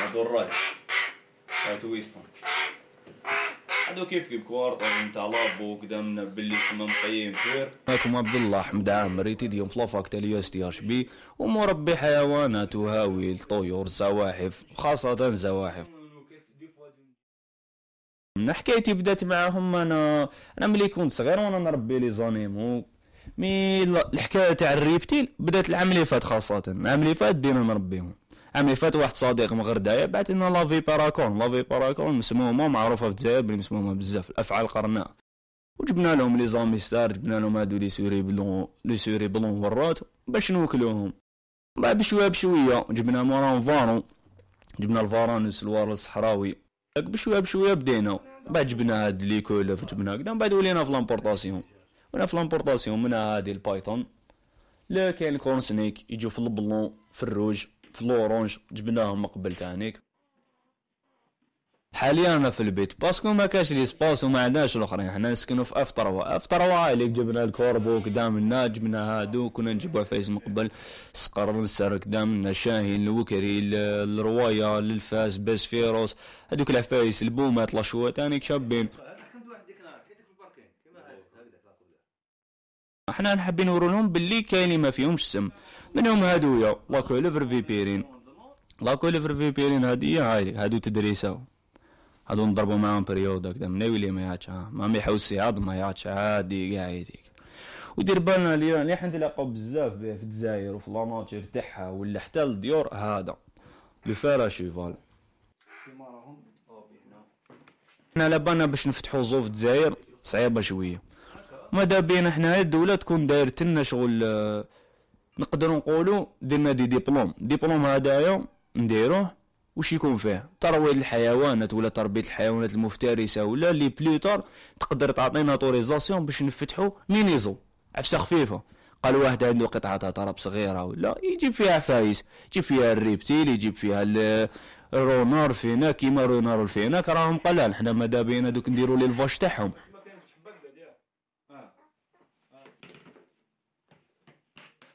مضرات تويستون هادو كيف كيف كوارتر نتاع لابو قدامنا باللي تما مقيم فير معكم عبد الله حمد عامر يتيديهم في لافاك تاع اليو اس تي اش بي ومربي حيوانات وهاويل طيور زواحف خاصة زواحف من حكايتي بدات معاهم انا انا ملي كنت صغير وانا نربي لي زانيمو مي الحكايه تاع الريبتيل بدات العام اللي فات خاصه العام اللي فات بدينا نربيهم عمي فات واحد صديق من غردايا بعث لنا لافي باراكون لافي باراكون مسمومه معروفه في الجزائر بلي مسمومه بزاف الافعال القرناء وجبنا لهم لي ستار جبنا لهم هادو لي سوري بلون لي سوري بلون ورات باش نوكلوهم بعد بشويه بشويه جبنا موران فارون جبنا الفارانوس الوار الصحراوي بشويه بشويه بدينا بعد جبنا هاد لي كولف جبنا هكدا من بعد ولينا في لامبورطاسيون ولينا في لامبورطاسيون منها هادي البايثون لا كاين كورن سنيك يجو في البلون في الروج في لورونج جبناهم من قبل تانيك حاليا انا في البيت باسكو ما كاش لي سباس وما عندناش الاخرين حنا نسكنو في افطروا افطروا اللي جبنا الكوربو الناج جبنا هادو كنا نجيبو فايز من قبل سقر نسر قدام شاهين الوكري الروايا للفاس بس فيروس هادوك العفايس البومات لاشوا تاني شابين احنا نحبين نورو لهم باللي كاين ما فيهمش سم منهم هادو يا لاكو ليفر في بيرين لاكو ليفر في بيرين هادي هاي هادو تدريسا هادو نضربو معاهم بريود هكذا ويلي ما يعادش آه، ما ميحوسي عاد ما عادي كاع يديك ودير بالنا الايران اللي حنتلاقاو بزاف به في الجزائر وفي لاماتير تاعها ولا حتى الديور هذا لو فيرا شيفال حنا على بالنا باش نفتحو زو في الجزائر صعيبه شويه ماذا بينا حنا الدوله تكون دايرت لنا شغل آه، نقدر نقولوا درنا دي ديبلوم ديبلوم هدايا نديروه وش يكون فيه ترويض الحيوانات ولا تربيه الحيوانات المفترسه ولا لي بليتر تقدر تعطينا طوريزاسيون باش نفتحو مينيزو عفسه خفيفه قال واحد عنده قطعه طرب صغيره ولا يجيب فيها فايس يجيب فيها الريبتيل يجيب فيها الرونار فينا كيما رونار فينا راهم قلال حنا ماذا بينا دوك نديرو لي الفاش تاعهم